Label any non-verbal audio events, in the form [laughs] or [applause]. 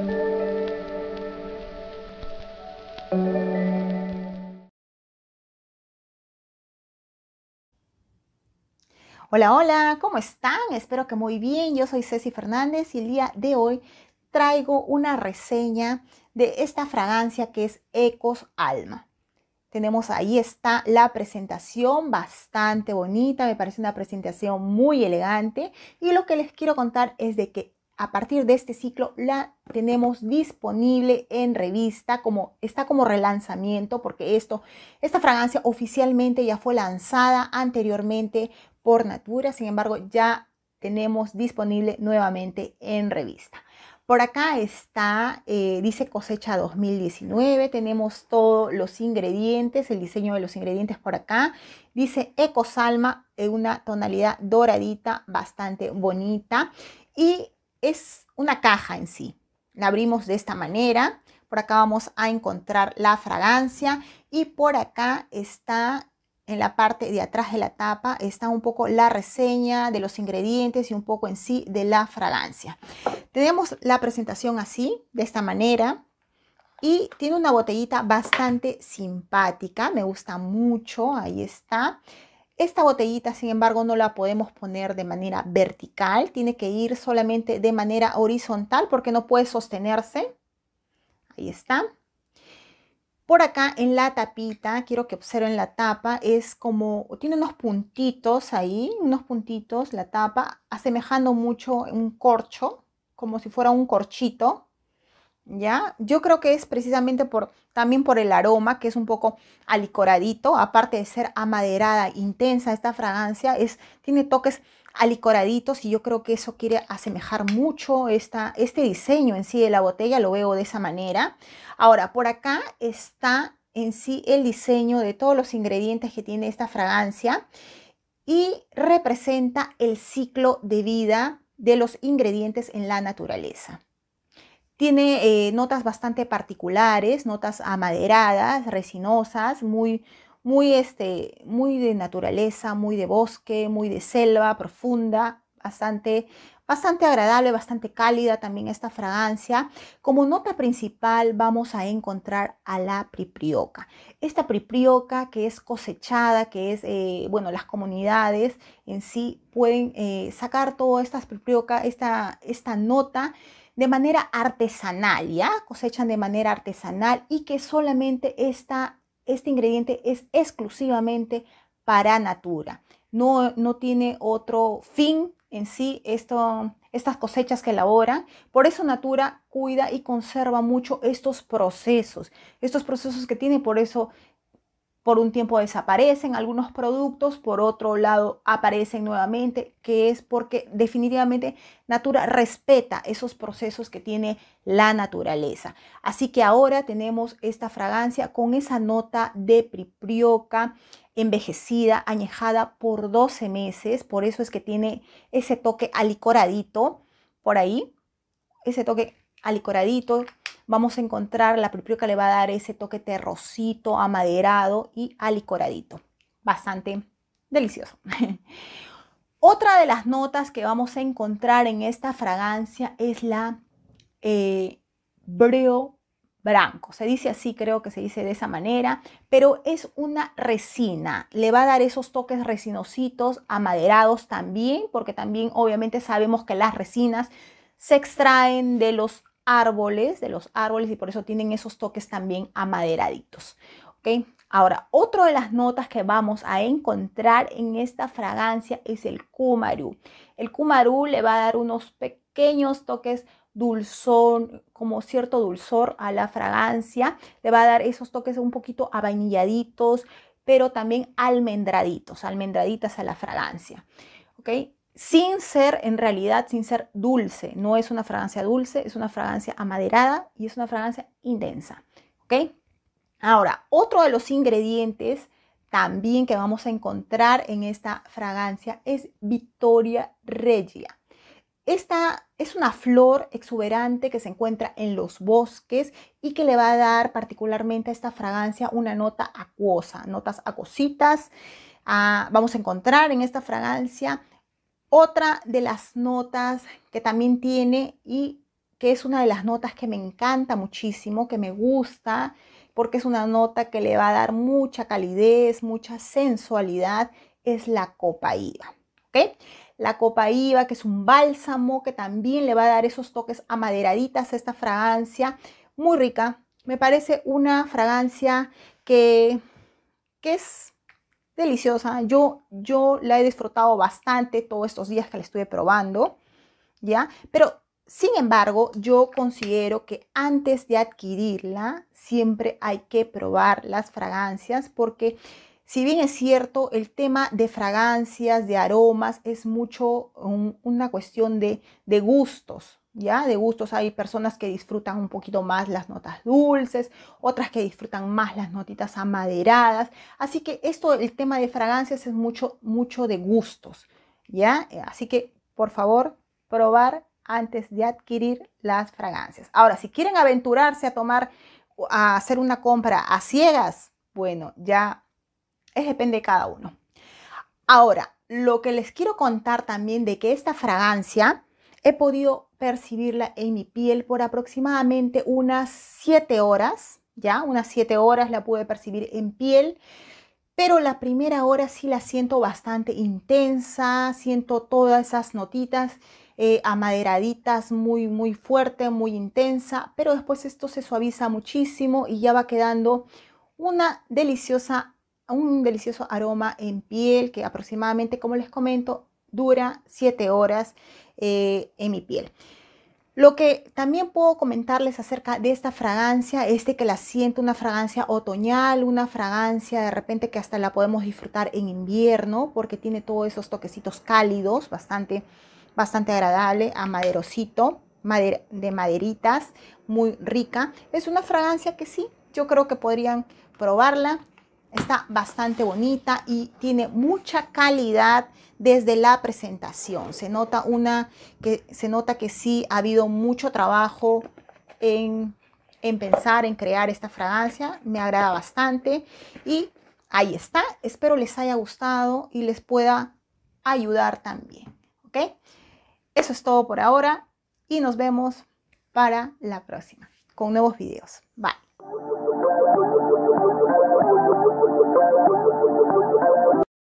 Hola, hola, ¿cómo están? Espero que muy bien. Yo soy Ceci Fernández y el día de hoy traigo una reseña de esta fragancia que es Ecos Alma. Tenemos ahí está la presentación, bastante bonita, me parece una presentación muy elegante y lo que les quiero contar es de que a partir de este ciclo la tenemos disponible en revista, como, está como relanzamiento, porque esto, esta fragancia oficialmente ya fue lanzada anteriormente por Natura, sin embargo ya tenemos disponible nuevamente en revista. Por acá está, eh, dice cosecha 2019, tenemos todos los ingredientes, el diseño de los ingredientes por acá. Dice Salma en eh, una tonalidad doradita, bastante bonita. Y es una caja en sí. La abrimos de esta manera. Por acá vamos a encontrar la fragancia y por acá está en la parte de atrás de la tapa está un poco la reseña de los ingredientes y un poco en sí de la fragancia. Tenemos la presentación así, de esta manera. Y tiene una botellita bastante simpática, me gusta mucho, ahí está. Esta botellita, sin embargo, no la podemos poner de manera vertical, tiene que ir solamente de manera horizontal porque no puede sostenerse. Ahí está. Por acá en la tapita, quiero que observen la tapa, es como, tiene unos puntitos ahí, unos puntitos la tapa, asemejando mucho un corcho, como si fuera un corchito. ¿ya? Yo creo que es precisamente también por el aroma, que es un poco alicoradito, aparte de ser amaderada, intensa esta fragancia, es, tiene toques alicoraditos y yo creo que eso quiere asemejar mucho este diseño en sí de la botella, lo veo de esa manera. Ahora, por acá está en sí el diseño de todos los ingredientes que tiene esta fragancia y representa el ciclo de vida de los ingredientes en la naturaleza. Tiene eh, notas bastante particulares, notas amaderadas, resinosas, muy, muy, este, muy de naturaleza, muy de bosque, muy de selva profunda, bastante, bastante agradable, bastante cálida también esta fragancia. Como nota principal vamos a encontrar a la priprioca. Esta priprioca que es cosechada, que es, eh, bueno, las comunidades en sí pueden eh, sacar todas esta priprioca, esta nota de manera artesanal, ¿ya? Cosechan de manera artesanal y que solamente este ingrediente es exclusivamente para Natura. No, no tiene otro fin en sí estas cosechas que elaboran. Por eso Natura cuida y conserva mucho estos procesos, estos procesos que tiene, por eso por un tiempo desaparecen algunos productos, por otro lado aparecen nuevamente, que es porque definitivamente Natura respeta esos procesos que tiene la naturaleza. Así que ahora tenemos esta fragancia con esa nota de priprioca envejecida, añejada por 12 meses, por eso es que tiene ese toque alicoradito por ahí, ese toque alicoradito vamos a encontrar la que le va a dar ese toque terrosito, amaderado y alicoradito. Bastante delicioso. [laughs] Otra de las notas que vamos a encontrar en esta fragancia es la eh, breo branco. Se dice así, creo que se dice de esa manera, pero es una resina. Le va a dar esos toques resinositos, amaderados también, porque también obviamente sabemos que las resinas se extraen de los árboles, de los árboles, y por eso tienen esos toques también amaderaditos. ¿ok? Ahora, otra de las notas que vamos a encontrar en esta fragancia es el kumaru. El kumaru le va a dar unos pequeños toques dulzón, como cierto dulzor a la fragancia. Le va a dar esos toques un poquito avainilladitos, pero también almendraditos, almendraditas a la fragancia. ¿ok? sin ser en realidad, sin ser dulce. No es una fragancia dulce, es una fragancia amaderada y es una fragancia intensa. ¿Ok? Ahora, otro de los ingredientes también que vamos a encontrar en esta fragancia es Victoria Regia. Esta es una flor exuberante que se encuentra en los bosques y que le va a dar particularmente a esta fragancia una nota acuosa, notas acositas. Ah, vamos a encontrar en esta fragancia otra de las notas que también tiene y que es una de las notas que me encanta muchísimo, que me gusta, porque es una nota que le va a dar mucha calidez, mucha sensualidad, es la copa IVA. La copa IVA, que es un bálsamo que también le va a dar esos toques amaderaditas a esta fragancia, muy rica. Me parece una fragancia que, que es deliciosa. Yo, yo la he disfrutado bastante todos estos días que la estuve probando, ¿ya? Pero, sin embargo, yo considero que antes de adquirirla, siempre hay que probar las fragancias porque si bien es cierto, el tema de fragancias, de aromas, es mucho una cuestión de, de gustos, ¿ya? De gustos hay personas que disfrutan un poquito más las notas dulces, otras que disfrutan más las notitas amaderadas. Así que esto, el tema de fragancias es mucho, mucho de gustos, ¿ya? Eh, así que, por favor, probar antes de adquirir las fragancias. Ahora, si quieren aventurarse a tomar, a hacer una compra a ciegas, bueno, ya depende de cada uno. Ahora, lo que les quiero contar también de que esta fragancia he podido percibirla en mi piel por aproximadamente unas 7 horas, ¿ya? Unas 7 horas la pude percibir en piel, pero la primera hora sí la siento bastante intensa, siento todas esas notitas eh, amaderaditas, muy, muy fuerte, muy intensa, pero después esto se suaviza muchísimo y ya va quedando una deliciosa un delicioso aroma en piel que aproximadamente, como les comento, dura 7 horas eh, en mi piel. Lo que también puedo comentarles acerca de esta fragancia es que la siento una fragancia otoñal, una fragancia de repente que hasta la podemos disfrutar en invierno porque tiene todos esos toquecitos cálidos, bastante, bastante agradable, a de maderitas, muy rica. Es una fragancia que sí, yo creo que podrían probarla Está bastante bonita y tiene mucha calidad desde la presentación. Se nota una que se nota que sí ha habido mucho trabajo en, en pensar, en crear esta fragancia. Me agrada bastante. Y ahí está. Espero les haya gustado y les pueda ayudar también. ¿Ok? Eso es todo por ahora y nos vemos para la próxima con nuevos videos. Bye.